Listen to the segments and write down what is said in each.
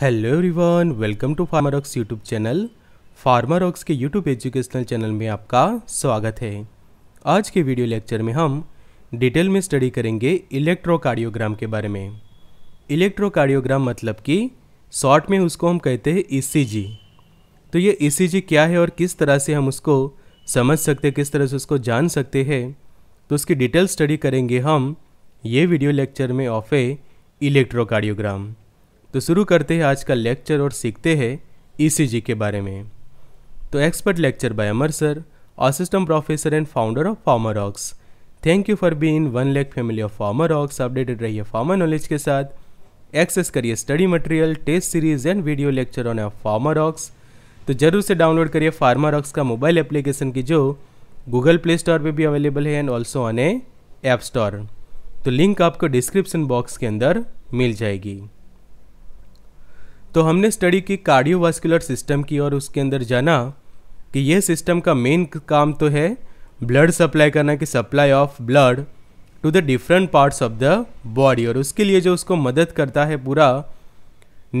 Hello everyone welcome to Pharmarox YouTube channel Pharmarox के YouTube educational channel में आपका स्वागत है आज के वीडियो लेक्चर में हम डिटेल में स्टडी करेंगे इलेक्ट्रोकार्डियोग्राम के बारे में इलेक्ट्रोकार्डियोग्राम मतलब कि शॉर्ट में उसको हम कहते हैं ई e तो ये ई e क्या है और किस तरह से हम उसको समझ सकते किस तरह से उसको जान सकते हैं तो उसकी डिटेल स्टडी करेंगे हम ये वीडियो लेक्चर में ऑफ ए इलेक्ट्रोकार्डियोग्राम तो शुरू करते हैं आज का लेक्चर और सीखते हैं ईसीजी e के बारे में तो expert lecture by Amar sir assistant professor and founder of farmer Pharmarox thank you for being one lake family of farmer Pharmarox updated रहिए फार्मर नॉलेज के साथ एक्सेस करिए study material test series and video lecture on Pharmarox तो ज़रूर से download करिए Pharmarox का mobile application की जो गूगल प्ले स्टोर पर भी अवेलेबल है and also on a app store तो लिंक आपको डिस्क्रिप्शन बॉक्स के अंदर मिल जाएगी तो हमने स्टडी की कार्डियोवास्कुलर सिस्टम की और उसके अंदर जाना कि यह सिस्टम का मेन काम तो है ब्लड सप्लाई करना कि supply of blood to the different parts of the body और उसके लिए जो उसको मदद करता है पूरा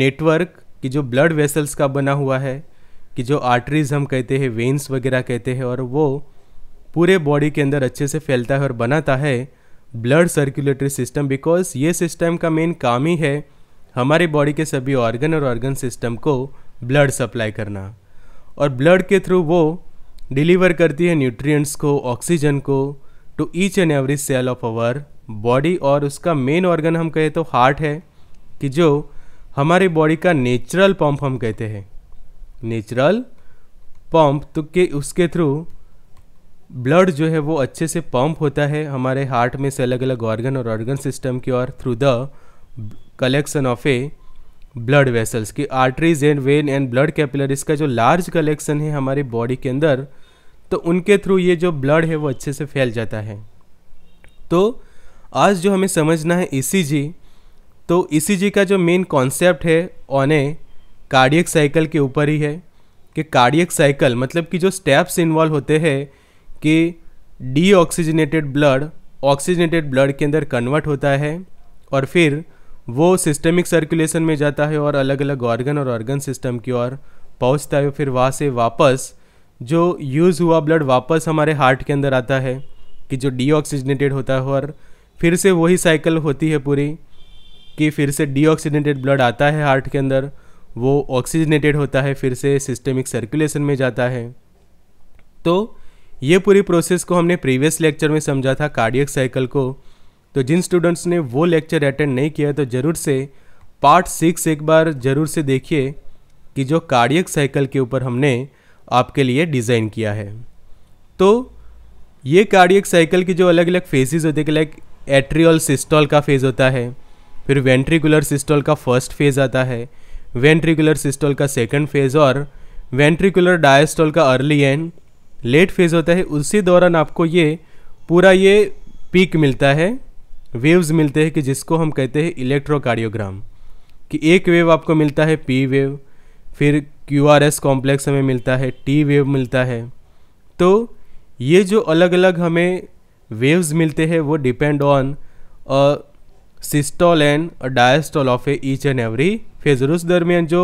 नेटवर्क कि जो ब्लड वेसल्स का बना हुआ है कि जो आर्टरीज हम कहते हैं वेंस वगैरह कहते हैं और वो पूरे बॉडी के अंदर अच्छे से फैलता है और बनाता है ब्लड सर्कुलेटरी सिस्टम बिकॉज ये सिस्टम का मेन काम ही है हमारी बॉडी के सभी ऑर्गन और ऑर्गन सिस्टम को ब्लड सप्लाई करना और ब्लड के थ्रू वो डिलीवर करती है न्यूट्रिएंट्स को ऑक्सीजन को to each and every cell of our body और उसका मेन ऑर्गन हम कहें तो हार्ट है कि जो हमारी बॉडी का नेचुरल पंप हम कहते हैं नेचुरल पंप तो के उसके थ्रू ब्लड जो है वो अच्छे से पंप होता है हमारे हार्ट में से अलग अलग ऑर्गन और ऑर्गन सिस्टम की और through the collection of a blood vessels की arteries and vein and blood capillaries का जो लार्ज कलेक्शन है हमारे बॉडी के अंदर तो उनके थ्रू ये जो ब्लड है वो अच्छे से फैल जाता है तो आज जो हमें समझना है ई e तो ई e का जो मेन कॉन्सेप्ट है ऑन ए कार्डियक साइकिल के ऊपर ही है कि कार्डियक साइकिल मतलब कि जो स्टेप्स इन्वॉल्व होते हैं कि ऑक्सीजनेटेड ब्लड ऑक्सीजनेटेड ब्लड के अंदर कन्वर्ट होता है और फिर वो सिस्टमिक सर्कुलेशन में जाता है और अलग अलग ऑर्गन और ऑर्गन सिस्टम की ओर पहुंचता है फिर वहाँ से वापस जो यूज़ हुआ ब्लड वापस हमारे हार्ट के अंदर आता है कि जो डीऑक्सीजनेटेड होता है और फिर से वही साइकिल होती है पूरी कि फिर से डीऑक्सीजनेटेड ब्लड आता है हार्ट के अंदर वो ऑक्सीजनेटेड होता है फिर से सिस्टमिक सर्कुलेशन में जाता है तो ये पूरी प्रोसेस को हमने प्रीवियस लेक्चर में समझा था कार्डियक साइकिल को तो जिन स्टूडेंट्स ने वो लेक्चर अटेंड नहीं किया तो ज़रूर से पार्ट सिक्स एक बार ज़रूर से देखिए कि जो कार्डियक साइकिल के ऊपर हमने आपके लिए डिज़ाइन किया है तो ये कार्डियक साइकिल की जो अलग अलग फेजेस होते हैं लाइक एट्रियल सिस्टॉल का फेज़ होता है फिर वेंट्रिकुलर सिस्टॉल का फर्स्ट फेज़ आता है वेंट्रिकुलर सिस्टॉल का सेकंड फेज़ और वेंट्रिकुलर डायस्टॉल का अर्ली एंड लेट फेज़ होता है उसी दौरान आपको ये पूरा ये पीक मिलता है वेव्स मिलते हैं कि जिसको हम कहते हैं इलेक्ट्रोकार्डियोग्राम कि एक वेव आपको मिलता है पी वेव फिर क्यू आर एस कॉम्प्लेक्स हमें मिलता है टी वेव मिलता है तो ये जो अलग अलग हमें वेव्स मिलते हैं वो depend on systole and diastole of a each and every phase उस दरमियान जो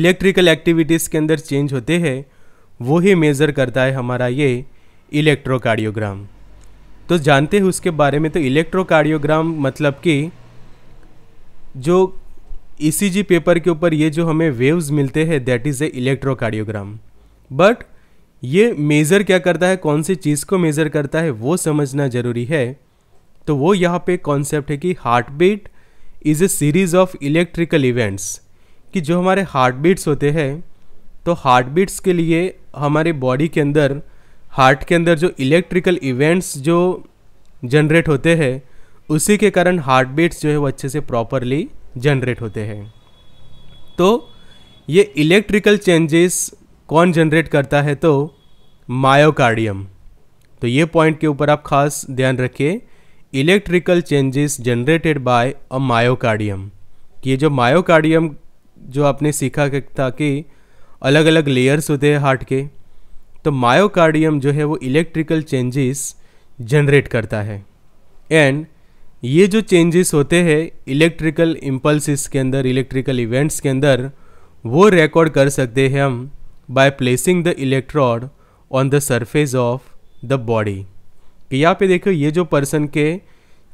इलेक्ट्रिकल एक्टिविटीज़ के अंदर चेंज होते हैं वो ही मेज़र करता है हमारा ये इलेक्ट्रोकार्डियोग्राम तो जानते हैं उसके बारे में तो इलेक्ट्रोकार्डियोग्राम मतलब कि जो ई e पेपर के ऊपर ये जो हमें वेव्स मिलते हैं that is a electrocardiogram but ये मेज़र क्या करता है कौन सी चीज़ को मेज़र करता है वो समझना ज़रूरी है तो वो यहाँ पे कॉन्सेप्ट है कि heart beat is a series of electrical events कि जो हमारे हार्ट बीट्स होते हैं तो हार्ट बीट्स के लिए हमारे बॉडी के अंदर हार्ट के अंदर जो इलेक्ट्रिकल इवेंट्स जो जनरेट होते हैं उसी के कारण हार्ट बीट्स जो है वो अच्छे से प्रॉपरली जनरेट होते हैं तो ये इलेक्ट्रिकल चेंजेस कौन जनरेट करता है तो मायोकार्डियम तो ये पॉइंट के ऊपर आप खास ध्यान रखिए electrical changes generated by a myocardium ये जो मायोकार्डियम जो आपने सीखा था कि अलग अलग लेयर्स होते हैं हार्ट के तो मायोकार्डियम जो है वो इलेक्ट्रिकल चेंजेस जनरेट करता है एंड ये जो चेंजेस होते हैं इलेक्ट्रिकल इम्पल्सिस के अंदर इलेक्ट्रिकल इवेंट्स के अंदर वो रिकॉर्ड कर सकते हैं हम by placing the electrode on the surface of the body कि यहाँ पे देखो ये जो पर्सन के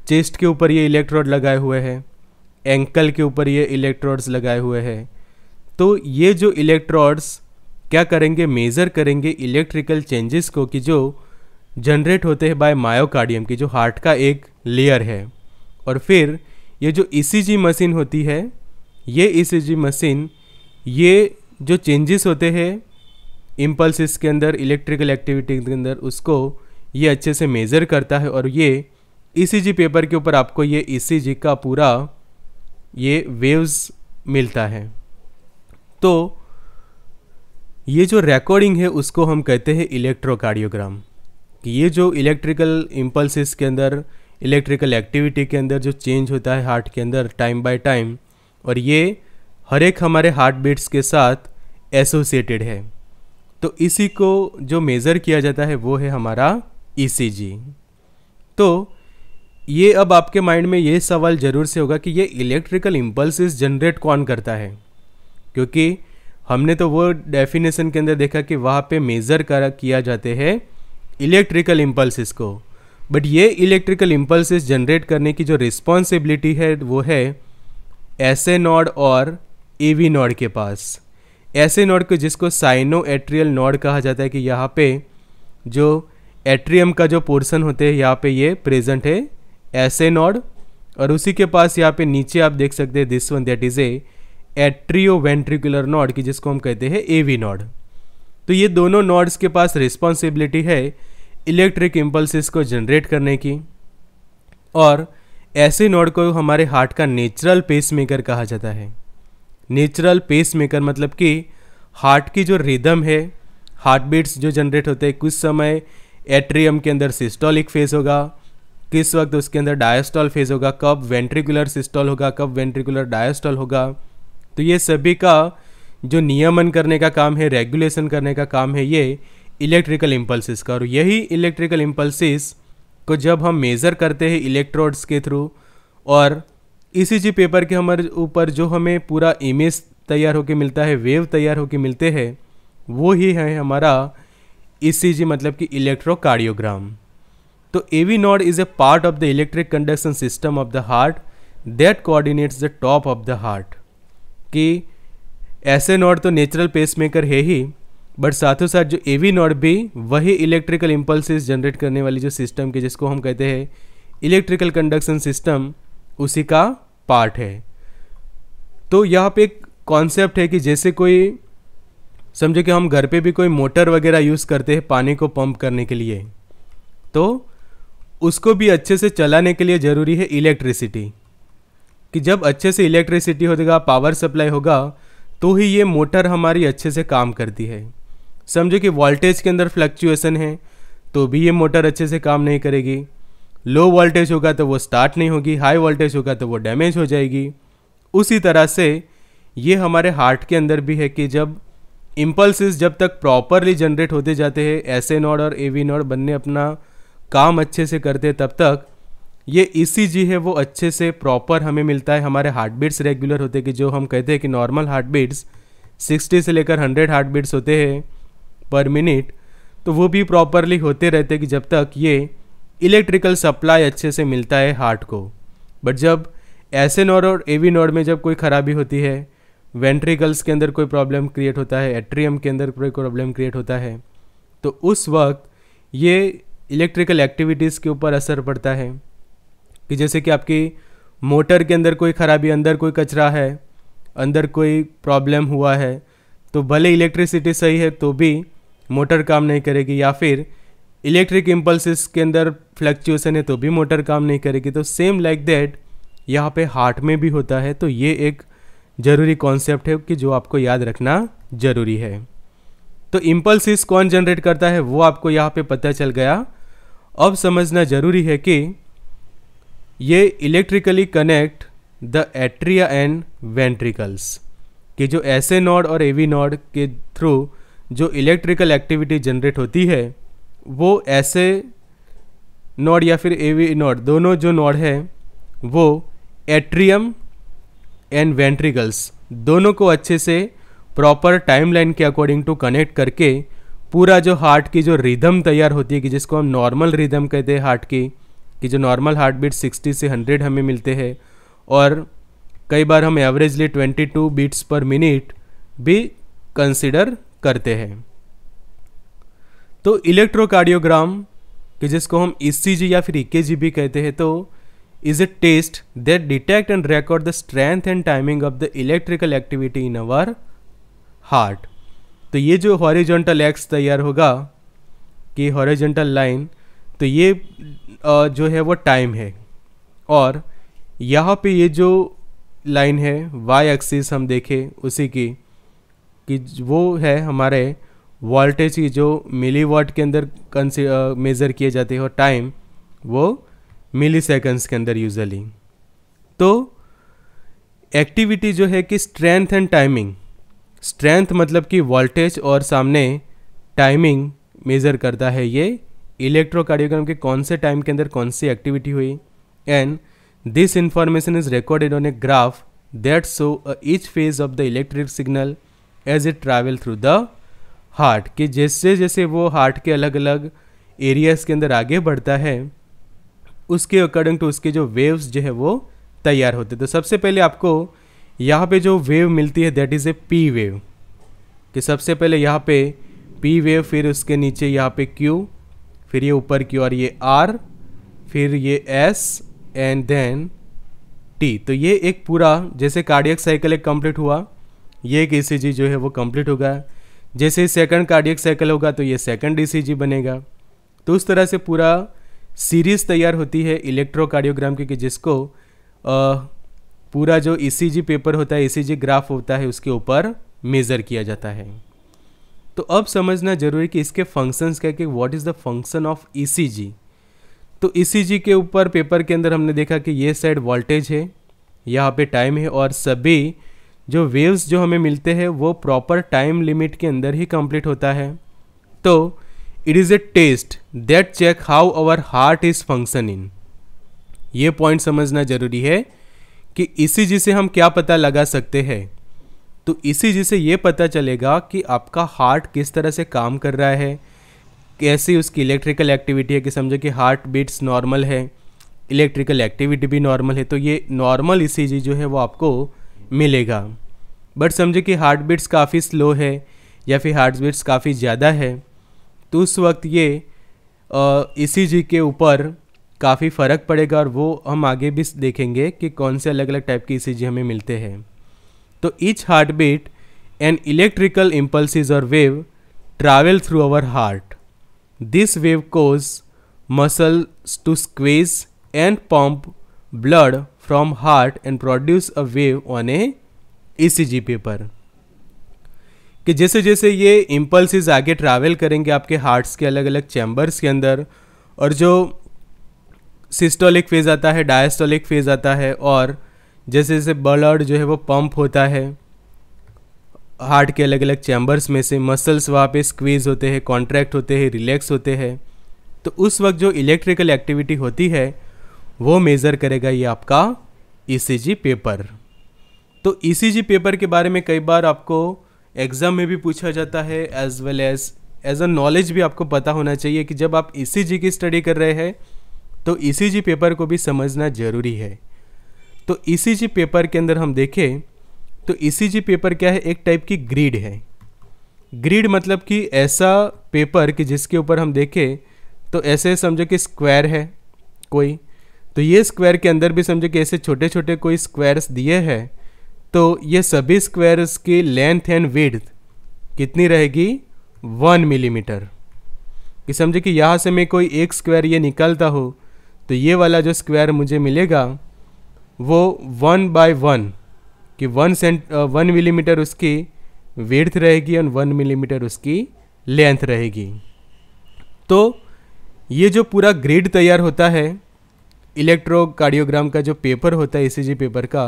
चेस्ट के ऊपर ये इलेक्ट्रोड लगाए हुए हैं एंकल के ऊपर ये इलेक्ट्रोड्स लगाए हुए हैं तो ये जो इलेक्ट्रोड्स क्या करेंगे मेज़र करेंगे इलेक्ट्रिकल चेंजेस को कि जो जनरेट होते हैं बाय मायोकार्डियम की जो हार्ट का एक लेयर है और फिर ये जो ई e मशीन होती है ये ई e मशीन ये जो चेंजेस होते हैं इम्पल्सिस के अंदर इलेक्ट्रिकल एक्टिविटी के अंदर उसको ये अच्छे से मेज़र करता है और ये ई e पेपर के ऊपर आपको ये ई का पूरा ये वेव्स मिलता है तो ये जो रिकॉर्डिंग है उसको हम कहते हैं इलेक्ट्रोकार्डियोग्राम कि ये जो इलेक्ट्रिकल इम्पल्सिस के अंदर इलेक्ट्रिकल एक्टिविटी के अंदर जो चेंज होता है हार्ट के अंदर टाइम बाय टाइम और ये हर एक हमारे हार्ट बीट्स के साथ एसोसिएटेड है तो इसी को जो मेज़र किया जाता है वो है हमारा ई e तो ये अब आपके माइंड में ये सवाल ज़रूर से होगा कि ये इलेक्ट्रिकल इम्पल्सिस जनरेट कौन करता है क्योंकि हमने तो वो डेफिनेशन के अंदर देखा कि वहाँ पे मेज़र कर किया जाते हैं इलेक्ट्रिकल इम्पल्सिस को बट ये इलेक्ट्रिकल इम्पल्सिस जनरेट करने की जो रिस्पॉन्सिबिलिटी है वो है एस ए नॉड और ए वी नॉड के पास एस ए नॉड को जिसको साइनो एट्रियल नॉड कहा जाता है कि यहाँ पे जो एट्रियम का जो पोर्सन होते हैं यहाँ पे ये प्रेजेंट है एस ए नॉड और उसी के पास यहाँ पे नीचे आप देख सकते हैं this one that is a ventricular node की जिसको हम कहते हैं ए वी नॉड तो ये दोनों नॉड्स के पास रिस्पॉन्सिबिलिटी है इलेक्ट्रिक इम्पल्सिस को जनरेट करने की और ऐसे नोड को हमारे हार्ट का नेचुरल पेस मेकर कहा जाता है नेचुरल पेस मेकर मतलब कि हार्ट की जो रिदम है हार्ट बीट्स जो जनरेट होते हैं कुछ समय एट्रियम के अंदर सिस्टोलिक फेज होगा किस वक्त उसके अंदर डायस्टॉल फेज होगा कब वेंट्रिकुलर सिस्टॉल होगा कब वेंट्रिकुलर डायस्टॉल होगा तो ये सभी का जो नियमन करने का काम है रेगुलेशन करने का काम है ये इलेक्ट्रिकल इम्पल्सिस का और यही इलेक्ट्रिकल इम्पल्सिस को जब हम मेज़र करते हैं इलेक्ट्रोड्स के थ्रू और ई पेपर के हमारे ऊपर जो हमें पूरा इमेज तैयार होकर मिलता है वेव तैयार होकर मिलते हैं वो ही है हमारा ई e मतलब कि इलेक्ट्रोकार्डियोग्राम तो A V node is a part of the electric conduction system of the heart that coordinates the top of the heart कि ऐसे नोड तो नेचुरल पेस मेकर है ही बट साथों साथ जो ए वी नोड भी वही electrical impulses generate करने वाली जो सिस्टम के जिसको हम कहते हैं इलेक्ट्रिकल कंडक्शन सिस्टम उसी का पार्ट है तो यहाँ पे एक कॉन्सेप्ट है कि जैसे कोई समझो कि हम घर पे भी कोई मोटर वगैरह यूज़ करते हैं पानी को पंप करने के लिए तो उसको भी अच्छे से चलाने के लिए ज़रूरी है इलेक्ट्रिसिटी कि जब अच्छे से इलेक्ट्रिसिटी होगा पावर सप्लाई होगा तो ही ये मोटर हमारी अच्छे से काम करती है समझो कि वोल्टेज के अंदर फ्लक्चुएसन है तो भी ये मोटर अच्छे से काम नहीं करेगी लो वोल्टेज होगा तो वो स्टार्ट नहीं होगी हाई वोल्टेज होगा तो वो डैमेज हो जाएगी उसी तरह से ये हमारे हार्ट के अंदर भी है कि जब इम्पल्सिस जब तक प्रॉपरली जनरेट होते जाते हैं एस नोड और ए वी नोड बनने अपना काम अच्छे से करते तब तक ये ई e है वो अच्छे से प्रॉपर हमें मिलता है हमारे हार्ट बीट्स रेगुलर होते कि जो हम कहते हैं कि नॉर्मल हार्ट बीट्स 60 से लेकर 100 हार्ट बीट्स होते हैं पर मिनट तो वो भी प्रॉपरली होते रहते कि जब तक ये इलेक्ट्रिकल सप्लाई अच्छे से मिलता है हार्ट को बट जब ऐसे नोड और एवी नोड में जब कोई खराबी होती है वेंट्रिकल्स के अंदर कोई प्रॉब्लम क्रिएट होता है एट्रियम के अंदर कोई प्रॉब्लम क्रिएट होता है तो उस वक्त ये इलेक्ट्रिकल एक्टिविटीज़ के ऊपर असर पड़ता है कि जैसे कि आपकी मोटर के अंदर कोई खराबी अंदर कोई कचरा है अंदर कोई प्रॉब्लम हुआ है तो भले इलेक्ट्रिसिटी सही है तो भी मोटर काम नहीं करेगी या फिर इलेक्ट्रिक इम्पल्सिस के अंदर फ्लक्चुएसन है तो भी मोटर काम नहीं करेगी तो सेम लाइक दैट यहाँ पे हार्ट में भी होता है तो ये एक ज़रूरी कॉन्सेप्ट है कि जो आपको याद रखना ज़रूरी है तो इम्पल्सिस कौन जनरेट करता है वो आपको यहाँ पे पता चल गया अब समझना ज़रूरी है कि ये electrically connect the atria and ventricles कि जो ऐसे नॉड और एवी नॉड के थ्रू जो इलेक्ट्रिकल एक्टिविटी जनरेट होती है वो ऐसे नॉड या फिर एवी नॉड दोनों जो नॉड है वो एट्रियम एंड वेंट्रिकल्स दोनों को अच्छे से प्रॉपर टाइमलाइन के अकॉर्डिंग टू कनेक्ट करके पूरा जो हार्ट की जो रिदम तैयार होती है कि जिसको हम नॉर्मल रिदम कहते हैं हार्ट की कि जो नॉर्मल हार्ट बीट सिक्सटी से हंड्रेड हमें मिलते हैं और कई बार हम averagely twenty two beats per minute भी कंसिडर करते हैं तो इलेक्ट्रोकार्डियोग्राम कि जिसको हम ई e या फिर ए e भी कहते हैं तो is a test that detect and record the strength and timing of the electrical activity in our heart तो ये जो हॉरिजेंटल एक्स तैयार होगा कि हॉरिजेंटल लाइन तो ये जो है वो टाइम है और यहाँ पे ये जो लाइन है वाई एक्सिस हम देखें उसी की कि वो है हमारे वोल्टेज की जो मिली वाट के अंदर मेज़र किए जाते हैं और टाइम वो मिली सेकेंड्स के अंदर यूजली तो एक्टिविटी जो है कि स्ट्रेंथ एंड टाइमिंग स्ट्रेंथ मतलब कि वोल्टेज और सामने टाइमिंग मेज़र करता है ये इलेक्ट्रोकार्डियोग्राम के कौन से टाइम के अंदर कौन सी एक्टिविटी हुई and this information is recorded on a graph that so each phase of the electric signal as it travel through the heart कि जैसे जैसे वो हार्ट के अलग अलग एरियाज के अंदर आगे बढ़ता है उसके अकॉर्डिंग टू उसके जो वेव्स जो है वो तैयार होते तो सबसे पहले आपको यहाँ पे जो वेव मिलती है that is a P wave कि सबसे पहले यहाँ पे पी वेव फिर उसके नीचे यहाँ पे क्यू फिर ये ऊपर की ओर ये आर फिर ये एस एंड देन टी तो ये एक पूरा जैसे कार्डियक साइकिल एक कंप्लीट हुआ ये एक ई e जो है वो कंप्लीट होगा जैसे सेकंड कार्डियक साइकिल होगा तो ये सेकंड ई e बनेगा तो उस तरह से पूरा सीरीज तैयार होती है इलेक्ट्रोकार्डियोग्राम की जिसको आ, पूरा जो ई e पेपर होता है ई ग्राफ होता है उसके ऊपर मेज़र किया जाता है तो अब समझना जरूरी कि इसके फंक्शंस क्या कि what is the function of E तो ई e के ऊपर पेपर के अंदर हमने देखा कि ये साइड वोल्टेज है यहाँ पे टाइम है और सभी जो वेव्स जो हमें मिलते हैं वो प्रॉपर टाइम लिमिट के अंदर ही कंप्लीट होता है तो it is a test that check how our heart is function in ये पॉइंट समझना ज़रूरी है कि इसी e से हम क्या पता लगा सकते हैं तो इसी जिसे ये पता चलेगा कि आपका हार्ट किस तरह से काम कर रहा है कैसी उसकी इलेक्ट्रिकल एक्टिविटी है कि समझो कि हार्ट बीट्स नॉर्मल है इलेक्ट्रिकल एक्टिविटी भी नॉर्मल है तो ये नॉर्मल ई जो है वो आपको मिलेगा बट समझो कि हार्ट बीट्स काफ़ी स्लो है या फिर हार्ट बीट्स काफ़ी ज़्यादा है तो उस वक्त ये ई के ऊपर काफ़ी फ़र्क पड़ेगा और वो हम आगे भी देखेंगे कि कौन से अलग अलग टाइप के ई हमें मिलते हैं तो each heart beat an electrical impulse और wave travel through our heart this wave cause muscles to squeeze and pump blood from heart and produce a wave on a C ECG paper कि जैसे जैसे ये impulses आगे travel करेंगे आपके hearts के अलग अलग चैम्बर्स के अंदर और जो सिस्टोलिक फेज आता है डायस्टोलिक फेज आता है और जैसे जैसे ब्लड जो है वो पंप होता है हार्ट के अलग अलग चैम्बर्स में से मसल्स वहाँ पे स्क्वीज़ होते हैं कॉन्ट्रैक्ट होते हैं रिलैक्स होते हैं तो उस वक्त जो इलेक्ट्रिकल एक्टिविटी होती है वो मेज़र करेगा ये आपका ई e पेपर तो ई e पेपर के बारे में कई बार आपको एग्ज़ाम में भी पूछा जाता है as well as as a knowledge भी आपको पता होना चाहिए कि जब आप ई e की स्टडी कर रहे हैं तो ई पेपर को भी समझना ज़रूरी है तो ईसीजी e पेपर के अंदर हम देखें तो ईसीजी e पेपर क्या है एक टाइप की ग्रीड है ग्रीड मतलब कि ऐसा पेपर कि जिसके ऊपर हम देखें तो ऐसे समझो कि स्क्वायर है कोई तो ये स्क्वायर के अंदर भी समझो कि ऐसे छोटे छोटे कोई स्क्वायर्स दिए हैं तो ये सभी स्क्वायर्स की लेंथ एंड विड्थ कितनी रहेगी वन मिलीमीटर कि समझो कि यहाँ से मैं कोई एक स्क्वायर ये निकलता हो तो ये वाला जो स्क्वायर मुझे मिलेगा वो वन बाय वन कि वन सेंट वन मिलीमीटर उसकी वेड्थ रहेगी और वन मिलीमीटर उसकी लेंथ रहेगी तो ये जो पूरा ग्रिड तैयार होता है इलेक्ट्रोकार्डियोग्राम का जो पेपर होता है ईसीजी e पेपर का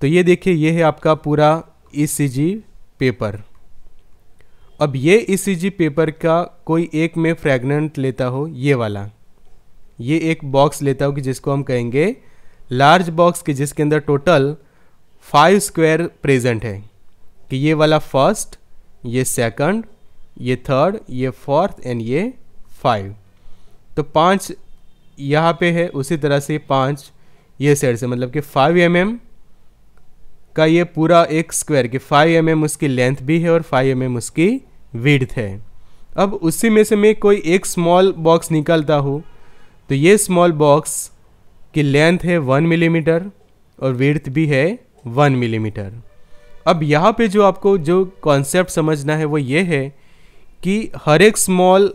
तो ये देखिए ये है आपका पूरा ईसीजी e पेपर अब ये ईसीजी e पेपर का कोई एक में फ्रैगनेंट लेता हो ये वाला ये एक बॉक्स लेता हो कि जिसको हम कहेंगे लार्ज बॉक्स की जिसके अंदर टोटल फाइव स्क्वायर प्रेजेंट है कि ये वाला फर्स्ट ये सेकंड ये थर्ड ये फोर्थ एंड ये फाइव तो पांच यहाँ पे है उसी तरह से पांच ये साइड से मतलब कि फाइव एम mm का ये पूरा एक स्क्वायर कि फाइव एम mm उसकी लेंथ भी है और फाइव एम mm उसकी विड्थ है अब उसी में से मैं कोई एक स्मॉल बॉक्स निकालता हूँ तो ये स्मॉल बॉक्स कि लेंथ है वन मिलीमीटर और विर्थ भी है वन मिलीमीटर अब यहाँ पे जो आपको जो कॉन्सेप्ट समझना है वो ये है कि हर एक small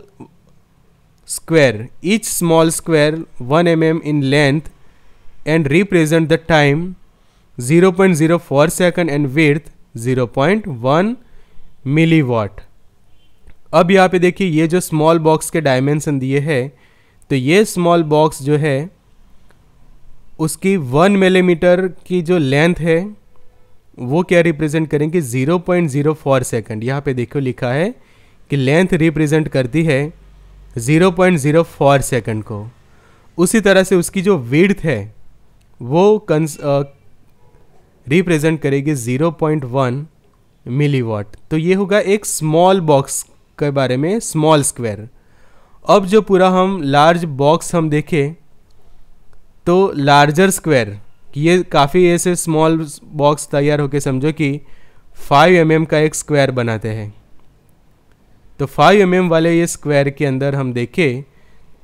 in length and square the time zero point zero four second and 0.04 zero point one milliwatt अब यहाँ पे देखिए ये जो स्मॉल बॉक्स के डायमेंशन दिए हैं तो ये स्मॉल बॉक्स जो है उसकी वन मिलीमीटर की जो लेंथ है वो क्या रिप्रेजेंट करेंगे zero point zero four second यहाँ पे देखो लिखा है कि लेंथ रिप्रेजेंट करती है zero point zero four second को उसी तरह से उसकी जो विड्थ है वो कंस रिप्रेजेंट करेगी zero point one milliwatt तो ये होगा एक स्मॉल बॉक्स के बारे में स्मॉल स्क्वायर अब जो पूरा हम लार्ज बॉक्स हम देखें तो लार्जर स्क्वायर ये काफ़ी ऐसे स्मॉल बॉक्स तैयार होकर समझो कि 5 एम mm का एक स्क्वायर बनाते हैं तो 5 एम mm वाले ये स्क्वायर के अंदर हम देखें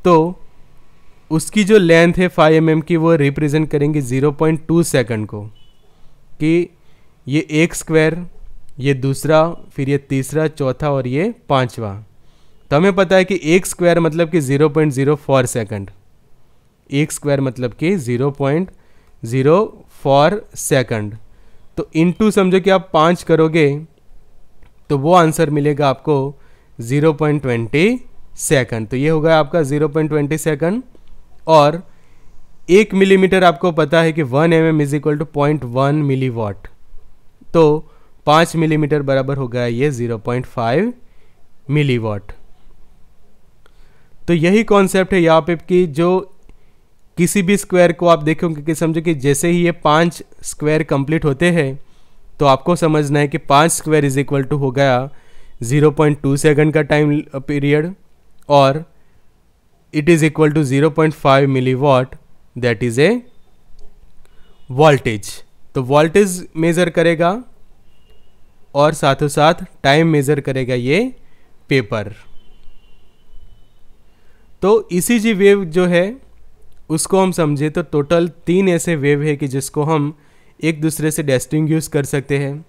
तो उसकी जो लेंथ है 5 एम mm की वो रिप्रेजेंट करेंगे 0.2 सेकंड को कि ये एक स्क्वायर ये दूसरा फिर ये तीसरा चौथा और ये पांचवा तो हमें पता है कि एक स्क्वायर मतलब कि 0.04 सेकंड एक स्क्वायर मतलब कि zero point zero four second तो इनटू समझो कि आप पाँच करोगे तो वो आंसर मिलेगा आपको ज़ीरो पॉइंट ट्वेंटी सेकंड तो ये होगा आपका ज़ीरो पॉइंट ट्वेंटी सेकंड और एक मिलीमीटर आपको पता है कि one M M is equal to point one milliwatt तो पाँच मिलीमीटर बराबर हो गया ये zero point five milliwatt तो यही कॉन्सेप्ट है यहाँ पे कि जो किसी भी स्क्वायर को आप देखोगे कि समझो कि जैसे ही ये पांच स्क्वायर कंप्लीट होते हैं तो आपको समझना है कि पांच स्क्वायर इज इक्वल टू हो गया 0.2 सेकंड का टाइम पीरियड और it is equal to 0.5 milliwatt that is a voltage तो वोल्टेज मेज़र करेगा और साथों साथ टाइम मेज़र करेगा ये पेपर तो ई जी वेव जो है उसको हम समझे तो टोटल तीन ऐसे वेव है कि जिसको हम एक दूसरे से यूज़ कर सकते हैं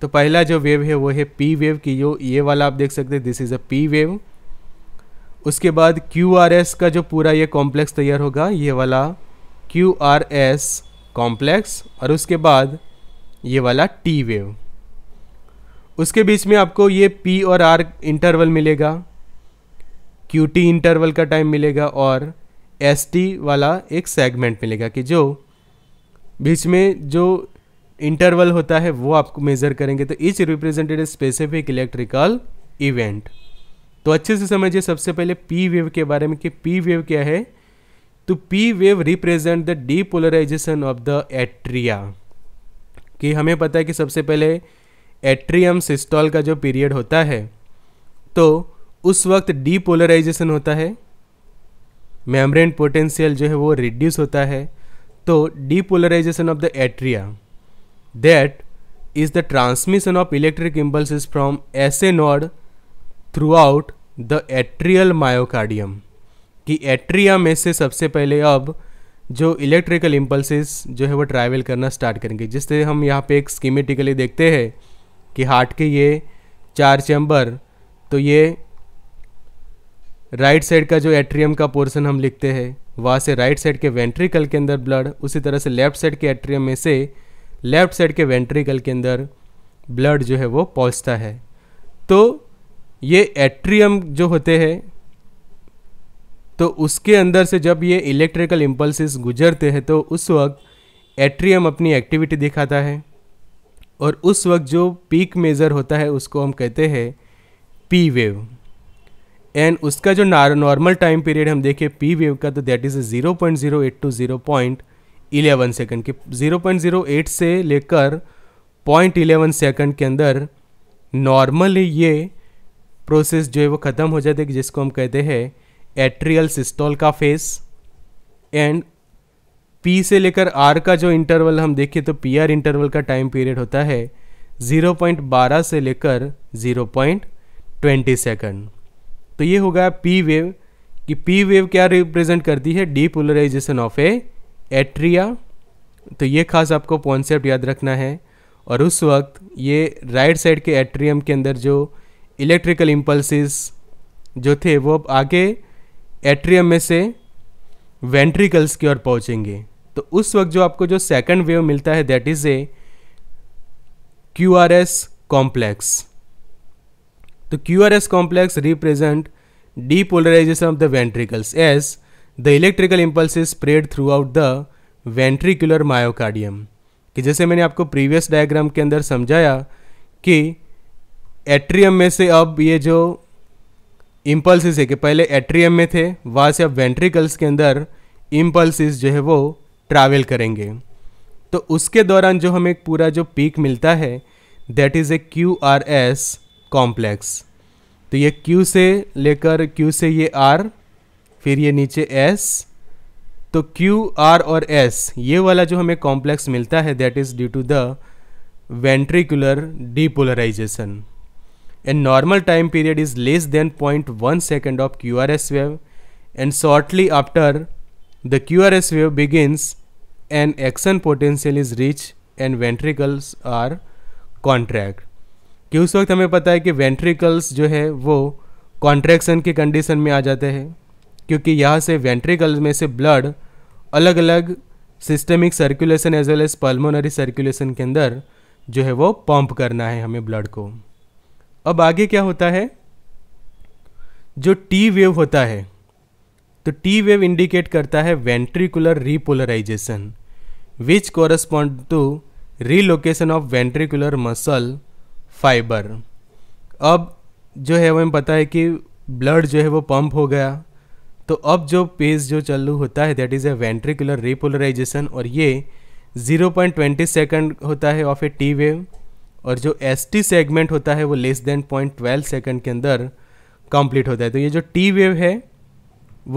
तो पहला जो वेव है वो है पी वेव की जो ये वाला आप देख सकते हैं this is a P wave उसके बाद क्यू आर एस का जो पूरा ये कॉम्प्लेक्स तैयार होगा ये वाला क्यू आर एस कॉम्प्लेक्स और उसके बाद ये वाला टी वेव उसके बीच में आपको ये पी और आर इंटरवल मिलेगा क्यू टी इंटरवल का टाइम मिलेगा और एस वाला एक सेगमेंट मिलेगा कि जो बीच में जो इंटरवल होता है वो आपको मेज़र करेंगे तो each represented specific electrical event तो अच्छे से समझिए सबसे पहले पी वेव के बारे में कि पी वेव क्या है तो P wave represent the depolarization of the atria कि हमें पता है कि सबसे पहले एट्रियम सिस्टॉल का जो पीरियड होता है तो उस वक्त डीपोलराइजेशन होता है मेम्ब्रेन पोटेंशियल जो है वो रिड्यूस होता है तो depolarization of the atria that is the transmission of electric impulse from SA node throughout the atrial myocardium कि एट्रिया में से सबसे पहले अब जो इलेक्ट्रिकल इम्पल्सिस जो है वो ट्रैवल करना स्टार्ट करेंगे जिससे हम यहाँ पे एक स्कीमेटिकली देखते हैं कि हार्ट के ये चार चैम्बर तो ये राइट साइड का जो एट्रियम का पोर्सन हम लिखते हैं वहाँ से राइट साइड के वेंट्रिकल के अंदर ब्लड उसी तरह से लेफ्ट साइड के एट्रियम में से लेफ्ट साइड के वेंट्रिकल के अंदर ब्लड जो है वो पहुँचता है तो ये एट्रियम जो होते हैं तो उसके अंदर से जब ये इलेक्ट्रिकल इम्पल्सिस गुजरते हैं तो उस वक्त एट्रियम अपनी एक्टिविटी दिखाता है और उस वक्त जो पीक मेज़र होता है उसको हम कहते हैं पी वेव एंड उसका जो नॉर्मल टाइम पीरियड हम देखें पी वेव का तो that is zero point zero eight to zero point eleven second के ज़ीरो पॉइंट ज़ीरो एट से लेकर पॉइंट इलेवन सेकेंड के अंदर नॉर्मली ये प्रोसेस जो है वो ख़त्म हो जाती है जिसको हम कहते हैं एट्रियल सिस्टोल का फेस एंड पी से लेकर आर का जो इंटरवल हम देखें तो पी आर इंटरवल का टाइम पीरियड होता है 0.12 से लेकर 0.20 सेकंड तो ये होगा पी वेव कि पी वेव क्या रिप्रेजेंट करती है डीपोलराइजेशन ऑफ ए एट्रिया तो ये खास आपको कॉन्सेप्ट याद रखना है और उस वक्त ये राइट साइड के एट्रियम के अंदर जो इलेक्ट्रिकल इम्पल्सिस जो थे वो अब आगे एट्रियम में से वेंट्रिकल्स की ओर पहुँचेंगे तो उस वक्त जो आपको जो सेकंड वेव मिलता है that is a Q R S complex तो Q S complex represent represent depolarization of the ventricles as the electrical impulse spread throughout the ventricular myocardium कि जैसे मैंने आपको प्रीवियस डायग्राम के अंदर समझाया कि एट्रियम में से अब ये जो इम्पल्सिस है कि पहले एट्रियम में थे वहाँ से अब वेंट्रिकल्स के अंदर इम्पल्सिस जो है वो ट्रैवल करेंगे तो उसके दौरान जो हमें पूरा जो पीक मिलता है that is a Q R S complex तो ये Q से लेकर Q से ये R फिर ये नीचे S तो Q R और S ये वाला जो हमें कॉम्प्लेक्स मिलता है that is due to the ventricular depolarization and normal time period is less than point one second of Q R S wave and shortly after the Q R S wave begins and action potential is reach and ventricles are contract कि उस वक्त हमें पता है कि ventricles जो है वो कॉन्ट्रैक्शन की कंडीशन में आ जाते हैं क्योंकि यहाँ से वेंट्रिकल्स में से ब्लड अलग अलग systemic circulation as well as pulmonary circulation के अंदर जो है वो पंप करना है हमें ब्लड को अब आगे क्या होता है जो टी वेव होता है तो टी वेव इंडिकेट करता है ventricular repolarization which correspond to relocation of ventricular muscle fibre अब जो है हमें पता है कि ब्लड जो है वो पंप हो गया तो अब जो पेज जो चालू होता है that is a ventricular repolarization और ये 0.20 सेकंड होता है ऑफ ए टी वेव और जो एस टी सेगमेंट होता है वो less than point twelve second के अंदर कंप्लीट होता है तो ये जो टी वेव है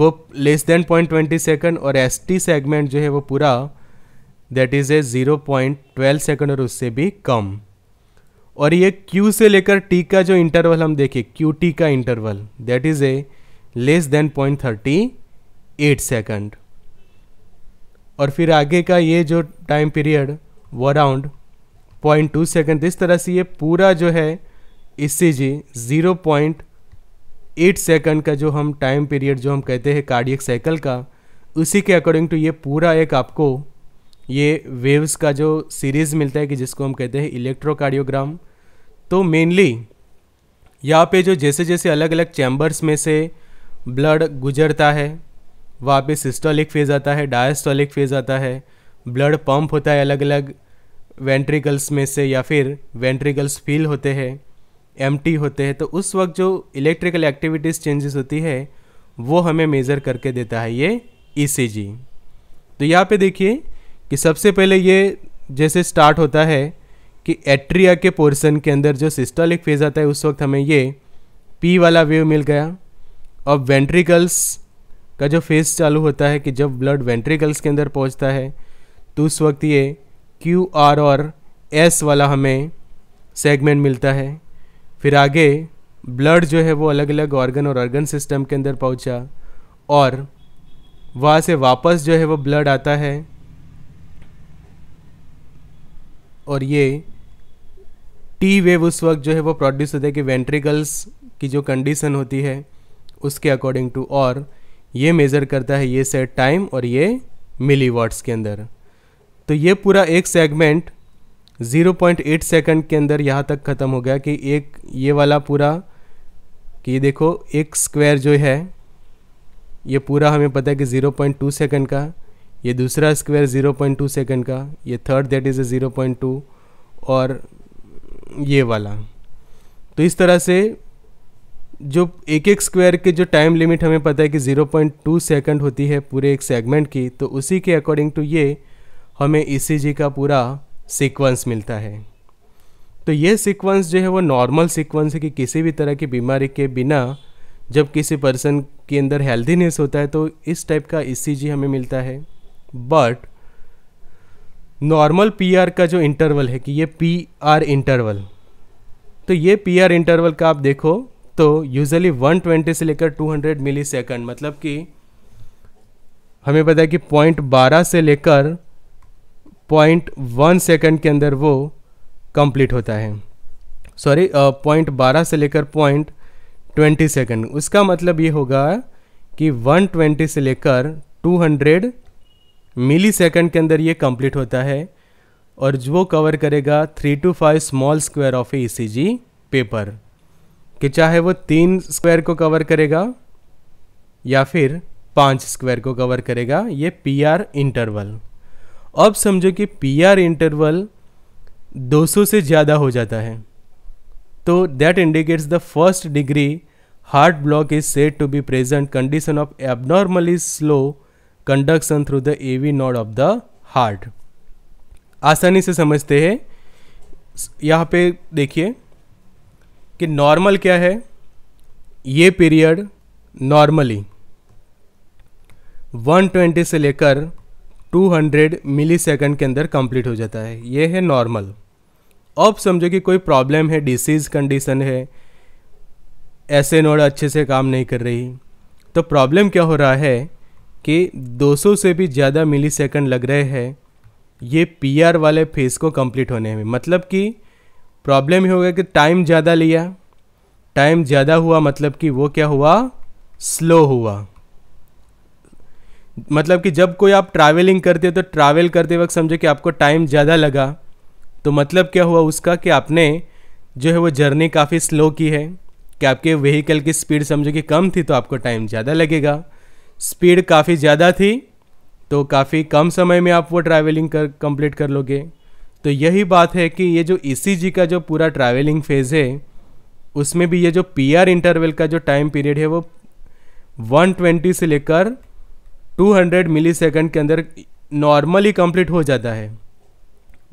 वो less than point twenty second और एस टी सेगमेंट जो है वो पूरा that is a zero point twelve second और उससे भी कम और ये Q से लेकर T का जो इंटरवल हम देखें क्यू टी का interval that is a less than point thirty eight second और फिर आगे का ये जो टाइम पीरियड वो अराउंड पॉइंट टू सेकेंड इस तरह से ये पूरा जो है इस C G zero point eight second का जो हम टाइम पीरियड जो हम कहते हैं कार्डियक साइकिल का उसी के अकॉर्डिंग टू ये पूरा एक आपको ये वेव्स का जो सीरीज़ मिलता है कि जिसको हम कहते हैं इलेक्ट्रोकार्डियोग्राम तो मेनली यहाँ पे जो जैसे जैसे अलग अलग चैम्बर्स में से ब्लड गुजरता है वहाँ पे सिस्टोलिक फेज़ आता है डायस्टोलिक फेज़ आता है ब्लड पंप होता है अलग अलग वेंट्रिकल्स में से या फिर वेंट्रिकल्स फील होते हैं एम होते हैं तो उस वक्त जो इलेक्ट्रिकल एक्टिविटीज़ चेंजेस होती है वो हमें मेज़र करके देता है ये ई e तो यहाँ पे देखिए कि सबसे पहले ये जैसे स्टार्ट होता है कि एट्रिया के पोर्सन के अंदर जो सिस्टोलिक फेज आता है उस वक्त हमें ये पी वाला वेव मिल गया और वेंट्रिकल्स का जो फेज चालू होता है कि जब ब्लड वेंट्रिकल्स के अंदर पहुंचता है तो उस वक्त ये क्यू आर और एस वाला हमें सेगमेंट मिलता है फिर आगे ब्लड जो है वो अलग अलग ऑर्गन और ऑर्गन सिस्टम के अंदर पहुंचा और वहाँ से वापस जो है वो ब्लड आता है और ये टी वेव उस वक्त जो है वो प्रोड्यूस होता है कि वेंट्रिकल्स की जो कंडीशन होती है उसके अकॉर्डिंग टू और ये मेज़र करता है ये सेट टाइम और ये मिली वाट्स के अंदर तो ये पूरा एक सेगमेंट 0.8 सेकेंड के अंदर यहाँ तक ख़त्म हो गया कि एक ये वाला पूरा कि देखो एक स्क्वायर जो है ये पूरा हमें पता है कि 0.2 सेकेंड का ये दूसरा स्क्वायर 0.2 सेकंड का ये थर्ड दैट इज़ ए 0.2 और ये वाला तो इस तरह से जो एक एक स्क्वायर के जो टाइम लिमिट हमें पता है कि 0.2 सेकंड होती है पूरे एक सेगमेंट की तो उसी के अकॉर्डिंग टू ये हमें ई e का पूरा सीक्वेंस मिलता है तो ये सीक्वेंस जो है वो नॉर्मल सीक्वेंस है कि किसी भी तरह की बीमारी के बिना जब किसी पर्सन के अंदर हेल्दीनेस होता है तो इस टाइप का ई e हमें मिलता है बट नॉर्मल पी आर का जो इंटरवल है कि ये पी आर इंटरवल तो ये पी आर इंटरवल का आप देखो तो यूजली 120 से लेकर 200 मिली सेकेंड मतलब कि हमें पता है कि पॉइंट बारह से लेकर पॉइंट वन सेकेंड के अंदर वो कंप्लीट होता है सॉरी पॉइंट बारह से लेकर पॉइंट ट्वेंटी सेकेंड उसका मतलब ये होगा कि 120 से लेकर 200 मिली सेकेंड के अंदर ये कंप्लीट होता है और वो कवर करेगा three to five small square of a E paper कि चाहे वो तीन स्क्वायर को कवर करेगा या फिर पाँच स्क्वायर को कवर करेगा ये पी आर इंटरवल अब समझो कि पी आर इंटरवल 200 से ज़्यादा हो जाता है तो that indicates the first degree heart block is said to be present condition of abnormally slow conduction through the A V of the heart आसानी से समझते हैं यहाँ पे देखिए कि नॉर्मल क्या है ये पीरियड नॉर्मली 120 से लेकर 200 मिलीसेकंड के अंदर कंप्लीट हो जाता है ये है नॉर्मल अब समझो कि कोई प्रॉब्लम है डिसीज़ कंडीशन है ऐसे नोड अच्छे से काम नहीं कर रही तो प्रॉब्लम क्या हो रहा है कि 200 से भी ज़्यादा मिली सेकेंड लग रहे हैं ये पी वाले फेज़ को कंप्लीट होने में मतलब कि प्रॉब्लम ये गया कि टाइम ज़्यादा लिया टाइम ज़्यादा हुआ मतलब कि वो क्या हुआ स्लो हुआ मतलब कि जब कोई आप ट्रैवलिंग करते हो तो ट्रैवल करते वक्त समझो कि आपको टाइम ज़्यादा लगा तो मतलब क्या हुआ उसका कि आपने जो है वो जर्नी काफ़ी स्लो की है कि आपके व्हीकल की स्पीड समझो कि कम थी तो आपको टाइम ज़्यादा लगेगा स्पीड काफ़ी ज़्यादा थी तो काफ़ी कम समय में आप वो ट्रैवलिंग कर कंप्लीट कर लोगे तो यही बात है कि ये जो ई e का जो पूरा ट्रैवलिंग फेज़ है उसमें भी ये जो पी आर इंटरवल का जो टाइम पीरियड है वो 120 से लेकर 200 हंड्रेड मिली के अंदर नॉर्मली कंप्लीट हो जाता है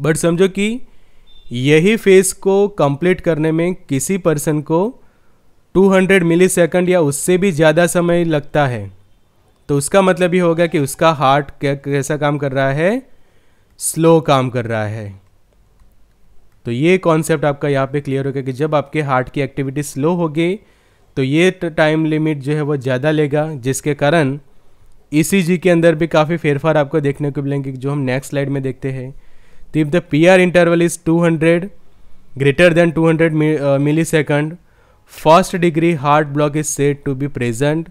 बट समझो कि यही फेज़ को कंप्लीट करने में किसी पर्सन को 200 मिली या उससे भी ज़्यादा समय लगता है तो उसका मतलब ये होगा कि उसका हार्ट कैसा काम कर रहा है स्लो काम कर रहा है तो ये कॉन्सेप्ट आपका यहाँ पे क्लियर हो गया कि जब आपके हार्ट की एक्टिविटी स्लो होगी तो ये टाइम लिमिट जो है वो ज़्यादा लेगा जिसके कारण ई e के अंदर भी काफ़ी फेरफार आपको देखने को मिलेंगे जो हम नेक्स्ट स्लाइड में देखते हैं तो if the P R interval is 200 greater than 200 millisecond first degree heart block is said to be present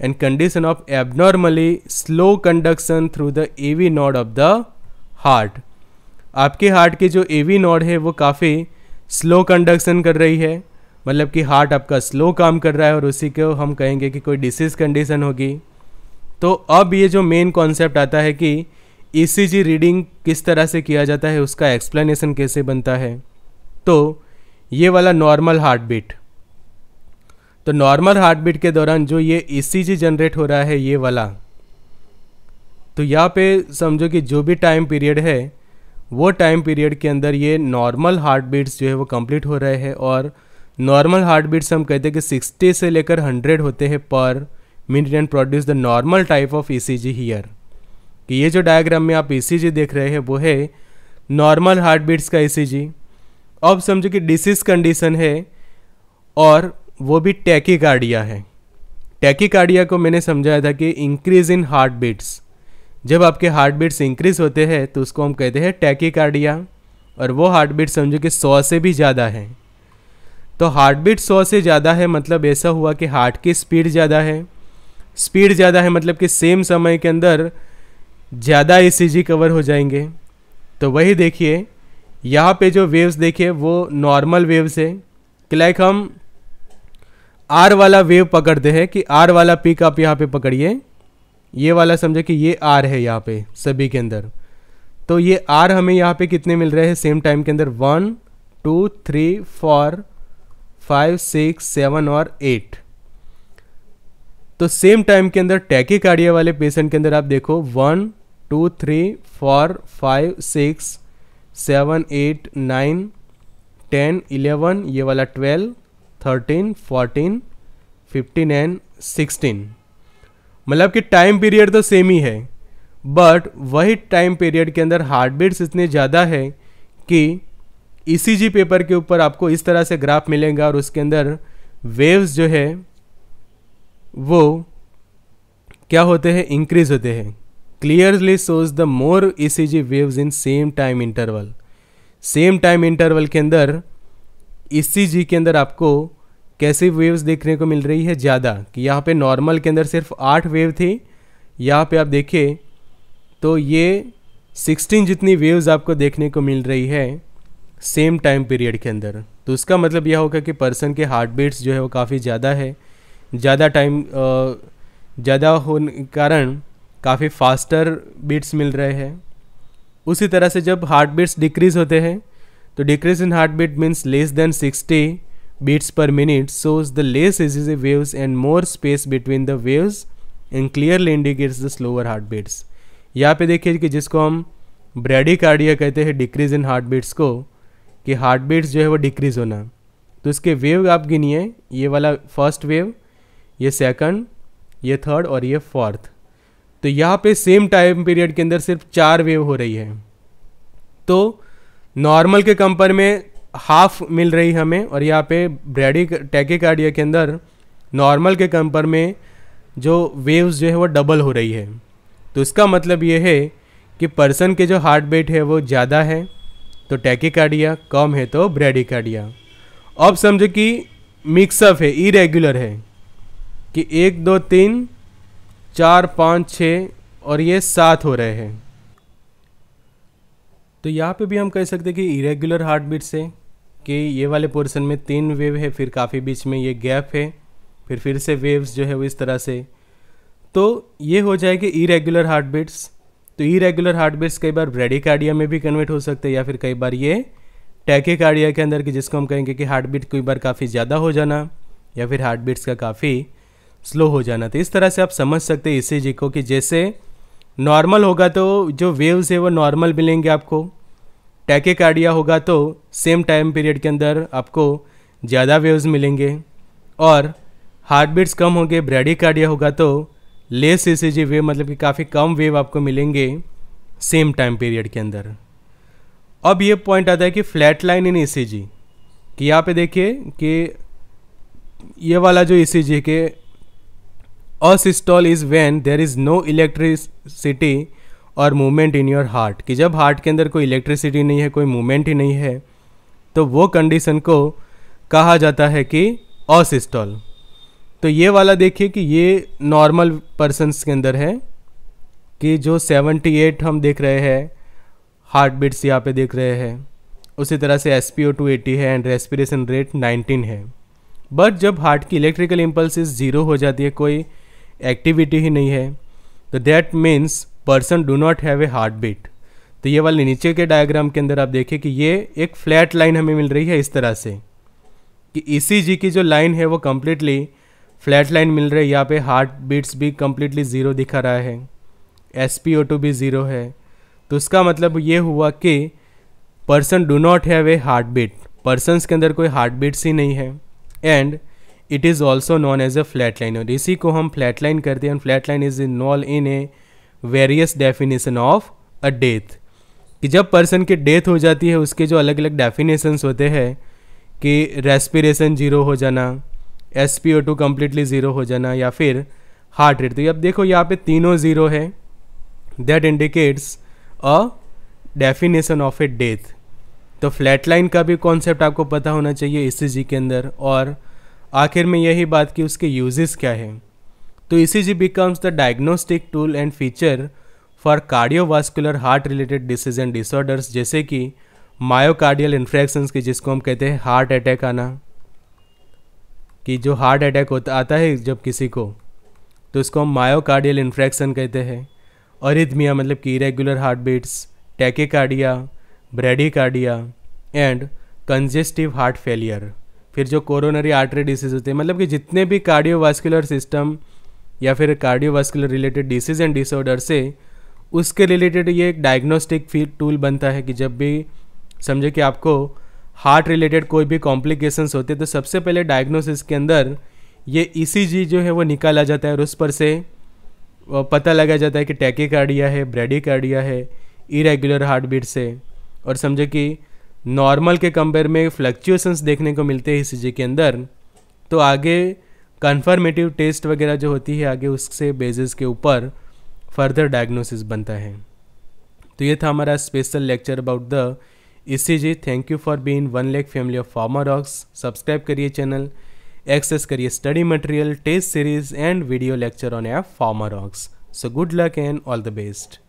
and condition of abnormally slow conduction through the AV node of the heart. आपके heart की जो A V है वो काफ़ी slow conduction कर रही है मतलब कि हार्ट आपका स्लो काम कर रहा है और उसी को हम कहेंगे कि कोई डिसीज़ कंडीशन होगी तो अब ये जो मेन कॉन्सेप्ट आता है कि जी e रीडिंग किस तरह से किया जाता है उसका एक्सप्लेनेशन कैसे बनता है तो ये वाला नॉर्मल हार्ट बीट तो नॉर्मल हार्ट बीट के दौरान जो ये ई e जनरेट हो रहा है ये वाला तो यहाँ पे समझो कि जो भी टाइम पीरियड है वो टाइम पीरियड के अंदर ये नॉर्मल हार्ट बीट्स जो है वो कंप्लीट हो रहे हैं और नॉर्मल हार्ट बीट्स हम कहते हैं कि 60 से लेकर 100 होते हैं per minute and produce the normal type of E C G कि ये जो डायग्राम में आप ई सी जी देख रहे हैं वो है नॉर्मल हार्ट बीट्स का ई सी जी अब समझो कि डिसीज कंडीशन है और वो भी टैकीकार्डिया है टैकीकार्डिया को मैंने समझाया था कि इंक्रीज़ इन हार्ट बीट्स जब आपके हार्ट बीट्स इंक्रीज़ होते हैं तो उसको हम कहते हैं टैकीकार्डिया और वो हार्ट बीट समझो कि सौ से भी ज़्यादा है तो हार्ट बीट सौ से ज़्यादा है मतलब ऐसा हुआ कि हार्ट की स्पीड ज़्यादा है स्पीड ज़्यादा है मतलब कि सेम समय के अंदर ज़्यादा ए कवर हो जाएंगे तो वही देखिए यहाँ पे जो वेव्स देखिए वो नॉर्मल वेव्स है कि लाइक हम आर वाला वेव पकड़ते हैं कि आर वाला पीक आप यहाँ पे पकड़िए ये वाला समझे कि ये आर है यहाँ पे सभी के अंदर तो ये आर हमें यहाँ पे कितने मिल रहे हैं सेम टाइम के अंदर one two three four five six seven और एट तो सेम टाइम के अंदर टैकिकार्डिया वाले पेशेंट के अंदर आप देखो one two three four five six seven eight nine ten eleven ये वाला twelve thirteen fourteen fifteen and sixteen मतलब कि टाइम पीरियड तो सेम ही है बट वही टाइम पीरियड के अंदर हार्ट बीट्स इतने ज़्यादा है कि ई e पेपर के ऊपर आपको इस तरह से ग्राफ मिलेगा और उसके अंदर वेव्स जो है वो क्या होते हैं इंक्रीज होते हैं clearly shows the more E C G waves in same time interval same time interval के अंदर ईसीजी के अंदर आपको कैसे वेव्स देखने को मिल रही है ज़्यादा कि यहाँ पे नॉर्मल के अंदर सिर्फ आठ वेव थी यहाँ पे आप देखें तो ये सिक्सटीन जितनी वेव्स आपको देखने को मिल रही है सेम टाइम पीरियड के अंदर तो उसका मतलब यह होगा कि पर्सन के हार्ट बीट्स जो है वो काफ़ी ज़्यादा है ज़्यादा टाइम ज़्यादा होने कारण काफ़ी फास्टर बीट्स मिल रहे हैं उसी तरह से जब हार्ट बीट्स डिक्रीज़ होते हैं तो decrease in heartbeat means less than sixty beats per minute shows the less is is a waves and more space between the waves and clearly indicates the slower heartbeats यहाँ पे देखिए कि जिसको हम ब्रेडी cardia कहते हैं decrease in heart beats को कि हार्ट बीट्स जो है वो डिक्रीज होना तो इसके वेव आप गिनिए ये वाला फर्स्ट वेव ये सेकंड ये थर्ड और ये फोर्थ तो यहाँ पे सेम टाइम पीरियड के अंदर सिर्फ चार वेव हो रही है तो नॉर्मल के कंपर में हाफ मिल रही हमें और यहाँ पे ब्रेडी टैकिकार्डिया के अंदर नॉर्मल के कंपर में जो वेव्स जो है वो डबल हो रही है तो इसका मतलब ये है कि पर्सन के जो हार्ट बीट है वो ज़्यादा है तो टैकिकार्डिया कम है तो ब्रेडिकार्डिया अब समझो कि मिक्सअप है इरेगुलर है कि एक दो तीन चार पाँच छः और ये सात हो रहे हैं तो यहाँ पे भी हम कह सकते हैं कि इरेगुलर हार्ट बीट से कि ये वाले पोर्शन में तीन वेव है फिर काफ़ी बीच में ये गैप है फिर फिर से वेव्स जो है वो इस तरह से तो ये हो जाएगी इरेगुलर हार्ट बीट्स तो इरेगुलर हार्ट बीट्स कई बार ब्रेडिकार्डिया में भी कन्वर्ट हो सकते हैं या फिर कई बार ये टैकेकार्डिया के अंदर कि जिसको हम कहेंगे कि हार्ट बीट कई बार काफ़ी ज़्यादा हो जाना या फिर हार्ट बीट्स का काफ़ी स्लो हो जाना तो इस तरह से आप समझ सकते हैं जी को कि जैसे नॉर्मल होगा तो जो वेव्स है वो नॉर्मल मिलेंगे आपको टैकेकार्डिया होगा तो सेम टाइम पीरियड के अंदर आपको ज़्यादा वेव्स मिलेंगे और हार्ट बीट्स कम होंगे ब्रेडिकार्डिया होगा तो लेस जी वेव मतलब कि काफ़ी कम वेव आपको मिलेंगे सेम टाइम पीरियड के अंदर अब ये पॉइंट आता है कि फ्लैट लाइन इन जी कि यहाँ पे देखिए कि ये वाला जो सी जी के asystole is when there is no electricity और मूवमेंट इन योर हार्ट कि जब हार्ट के अंदर कोई इलेक्ट्रिसिटी नहीं है कोई मूवमेंट ही नहीं है तो वो कंडीशन को कहा जाता है कि असिस्टॉल तो ये वाला देखिए कि ये नॉर्मल पर्सनस के अंदर है कि जो 78 हम देख रहे हैं हार्ट बीट्स यहाँ पे देख रहे हैं उसी तरह से S P O two eighty है एंड रेस्पिरेशन रेट 19 है बट जब हार्ट की इलेक्ट्रिकल इम्पल्स ज़ीरो हो जाती है कोई एक्टिविटी ही नहीं है तो that means person do not have a heartbeat तो ये वाले नीचे के डायग्राम के अंदर आप देखें कि ये एक फ्लैट लाइन हमें मिल रही है इस तरह से कि ई e की जो लाइन है वो कम्प्लीटली फ्लैट लाइन मिल रही है यहाँ पे हार्ट बीट्स भी कम्प्लीटली ज़ीरो दिखा रहा है एस पी ओ टू भी ज़ीरो है तो उसका मतलब ये हुआ कि person do not have a heartbeat persons के अंदर कोई हार्ट बीट्स ही नहीं है and it is also known as a flat line और इसी को हम फ्लैट लाइन करते हैं flat line is involve in a various definition of a death कि जब पर्सन की डेथ हो जाती है उसके जो अलग अलग डेफिनेशंस होते हैं कि रेस्पिरेशन ज़ीरो हो जाना S P O two completely zero हो जाना या फिर हार्ट रेट तो अब देखो यहाँ पे तीनों ज़ीरो है that indicates a definition of a death तो फ्लैट लाइन का भी कॉन्सेप्ट आपको पता होना चाहिए जी के अंदर और आखिर में यही बात कि उसके यूजेस क्या है तो E becomes the diagnostic tool and feature for cardiovascular heart related disease and disorders जैसे कि मायोकार्डियल इन्फ्रैक्शन की जिसको हम कहते हैं हार्ट अटैक आना कि जो हार्ट अटैक होता आता है जब किसी को तो उसको हम मायोकार्डियल इन्फ्रैक्शन कहते हैं अरिदमिया मतलब कि irregular heartbeats tachycardia bradycardia and congestive heart failure फिर जो कोरोनरी आर्टरी डिसीज होती है मतलब कि जितने भी कार्डियोवास्कुलर सिस्टम या फिर cardiovascular related disease and disorder से उसके रिलेटेड ये एक डायग्नोस्टिक टूल बनता है कि जब भी समझे कि आपको हार्ट रिलेटेड कोई भी कॉम्प्लिकेशंस होते हैं तो सबसे पहले डायग्नोसिस के अंदर ये ई e जो है वो निकाला जाता है और उस पर से पता लगाया जाता है कि टैकी है ब्रेडी है इरेगुलर हार्ट बीट से और समझे कि नॉर्मल के कंपेयर में फ्लक्चुएशंस देखने को मिलते हैं ई के अंदर तो आगे कन्फर्मेटिव टेस्ट वगैरह जो होती है आगे उससे बेसिस के ऊपर फर्दर डायग्नोसिस बनता है तो ये था हमारा special lecture about the E thank you for being one lake family of farmer ox subscribe करिए चैनल एक्सेस करिए study material test series and video lecture on a farmer ox so good luck and all the best